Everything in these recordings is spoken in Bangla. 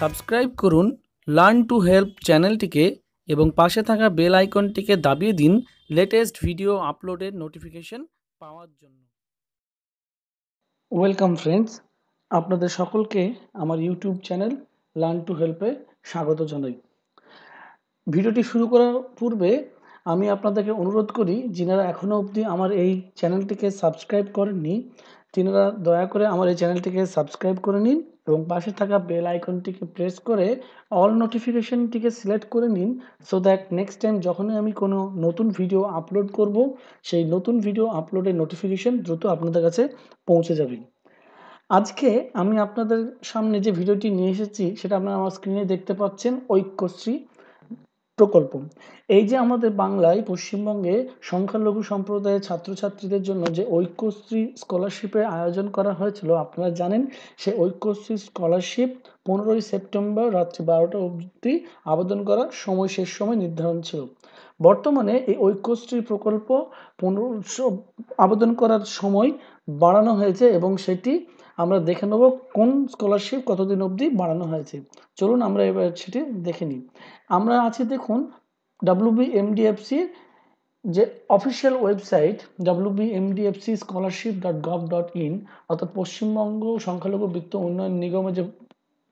সাবস্ক্রাইব করুন লার্ন টু হেল্প চ্যানেলটিকে এবং পাশে থাকা বেল আইকনটিকে দাবিয়ে দিন লেটেস্ট ভিডিও আপলোডের নোটিফিকেশন পাওয়ার জন্য ওয়েলকাম ফ্রেন্ডস আপনাদের সকলকে আমার ইউটিউব চ্যানেল লার্ন টু হেল্পে স্বাগত জানাই ভিডিওটি শুরু করার পূর্বে আমি আপনাদেরকে অনুরোধ করি যিনারা এখনও অবধি আমার এই চ্যানেলটিকে সাবস্ক্রাইব করেননি তিনারা দয়া করে আমার এই চ্যানেলটিকে সাবস্ক্রাইব করে নিন এবং পাশে থাকা বেল আইকনটিকে প্রেস করে অল নোটিফিকেশনটিকে সিলেক্ট করে নিন সো দ্যাট নেক্সট টাইম যখনই আমি কোনো নতুন ভিডিও আপলোড করব সেই নতুন ভিডিও আপলোডের নোটিফিকেশান দ্রুত আপনাদের কাছে পৌঁছে যাবে আজকে আমি আপনাদের সামনে যে ভিডিওটি নিয়ে এসেছি সেটা আপনারা আমার স্ক্রিনে দেখতে পাচ্ছেন ঐক্যশ্রী প্রকল্প এই যে আমাদের বাংলায় পশ্চিমবঙ্গে সংখ্যালঘু সম্প্রদায়ের ছাত্রছাত্রীদের জন্য যে ঐক্যশ্রী স্কলারশিপের আয়োজন করা হয়েছিল আপনারা জানেন সেই ঐক্যশ্রী স্কলারশিপ পনেরোই সেপ্টেম্বর রাত্রি বারোটা অবধি আবেদন করার সময় শেষ সময় নির্ধারণ ছিল বর্তমানে এই ঐক্যশ্রী প্রকল্প পনেরোশো আবেদন করার সময় বাড়ানো হয়েছে এবং সেটি আমরা দেখে নেব কোন স্কলারশিপ কতদিন অবধি বাড়ানো হয়েছে চলুন আমরা এবার সেটি দেখে নিই আমরা আছি দেখুন ডাব্লিউবিএমডিএফসির যে official website B M D F C scholarship dot gov dot in অর্থাৎ পশ্চিমবঙ্গ সংখ্যালঘু বৃত্ত উন্নয়ন নিগমের যে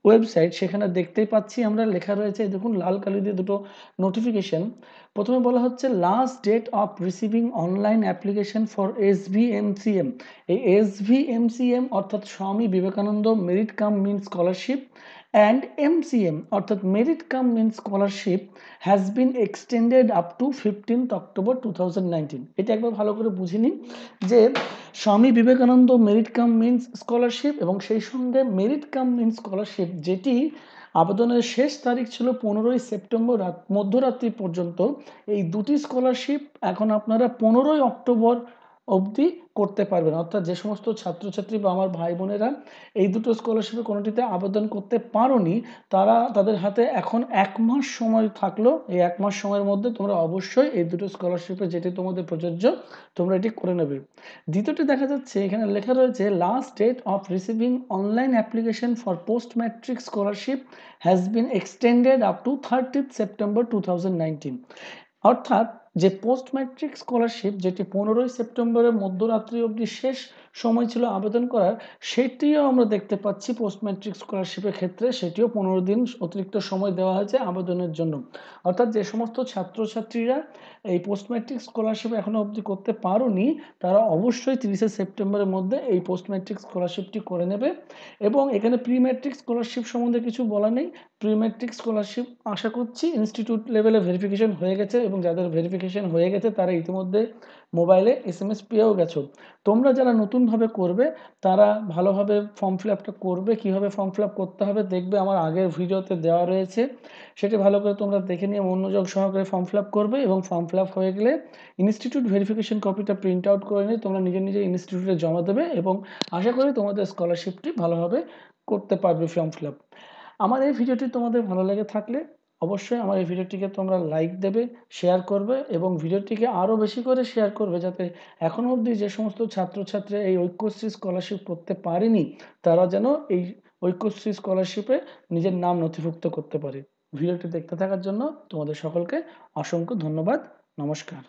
ওয়েবসাইট সেখানে দেখতে পাচ্ছি আমরা লেখা রয়েছে দেখুন লাল কালি দিয়ে দুটো নোটিফিকেশন প্রথমে বলা হচ্ছে last date of receiving online application for S V M C M এই এস এম অর্থাৎ Swami Vivekananda merit cum means scholarship and MCM অর্থাৎ merit cum means scholarship has been extended up to fifteenth October two এটা একবার ভালো করে বুঝে নিন যে Swami Vivekananda merit cum means scholarship এবং সেই সঙ্গে মেরিট কাম মিন স্কলারশিপ যেটি আবেদনের শেষ তারিখ ছিল পনেরোই সেপ্টেম্বর মধ্যরাত্রি পর্যন্ত এই দুটি স্কলারশিপ এখন আপনারা পনেরোই অক্টোবর অবধি করতে পারবেন অর্থাৎ যে সমস্ত ছাত্রছাত্রী বা আমার ভাই বোনেরা এই দুটো স্কলারশিপের কোনোটিতে আবেদন করতে পারোনি তারা তাদের হাতে এখন এক মাস সময় থাকলো এই এক মাস সময়ের মধ্যে তোমরা অবশ্যই এই দুটো স্কলারশিপে যেটি তোমাদের প্রযোজ্য তোমরা এটি করে নেবে দ্বিতীয়টি দেখা যাচ্ছে এখানে লেখা রয়েছে last date of receiving online application for post matric scholarship has been extended up to thirtieth September two thousand অর্থাৎ যে পোস্ট ম্যাট্রিক স্কলারশিপ যেটি পনেরোই সেপ্টেম্বরের মধ্যরাত্রি অবধি শেষ সময় ছিল আবেদন করার সেটিও আমরা দেখতে পাচ্ছি পোস্ট ম্যাট্রিক স্কলারশিপের ক্ষেত্রে সেটিও পনেরো দিন অতিরিক্ত সময় দেওয়া হয়েছে আবেদনের জন্য অর্থাৎ যে সমস্ত ছাত্রছাত্রীরা এই পোস্ট ম্যাট্রিক স্কলারশিপ এখনও অবধি করতে পারোনি তারা অবশ্যই তিরিশে সেপ্টেম্বরের মধ্যে এই পোস্ট ম্যাট্রিক স্কলারশিপটি করে নেবে এবং এখানে প্রি ম্যাট্রিক স্কলারশিপ সম্বন্ধে কিছু বলা নেই প্রিমেট্রিক স্কলারশিপ আশা করছি ইনস্টিটিউট লেভেলে ভেরিফিকেশন হয়ে গেছে এবং যাদের ভেরিফিকেশন হয়ে গেছে তারা ইতিমধ্যে মোবাইলে এস এম এস পেয়েও গেছো তোমরা যারা নতুনভাবে করবে তারা ভালোভাবে ফর্ম ফিল আপটা করবে কীভাবে ফর্ম ফিল আপ করতে হবে দেখবে আমার আগের ভিডিওতে দেওয়া রয়েছে সেটি ভালো করে তোমরা দেখে নিয়ে মনোযোগ সহকারে ফর্ম ফিল আপ করবে এবং ফর্ম ফিল আপ হয়ে গেলে ইনস্টিটিউট ভেরিফিকেশন কপিটা প্রিন্ট আউট করে নিয়ে তোমরা নিজের নিজের ইনস্টিটিউটে জমা দেবে এবং আশা করি তোমাদের স্কলারশিপটি ভালোভাবে করতে পারবে ফর্ম ফিল আপ আমার এই ভিডিওটি তোমাদের ভালো লেগে থাকলে অবশ্যই আমার এই ভিডিওটিকে তোমরা লাইক দেবে শেয়ার করবে এবং ভিডিওটিকে আরও বেশি করে শেয়ার করবে যাতে এখন অবধি যে সমস্ত ছাত্রছাত্রী এই ঐক্যশ্রী স্কলারশিপ করতে পারেনি তারা যেন এই ঐক্যশ্রী স্কলারশিপে নিজের নাম নথিভুক্ত করতে পারে ভিডিওটি দেখতে থাকার জন্য তোমাদের সকলকে অসংখ্য ধন্যবাদ নমস্কার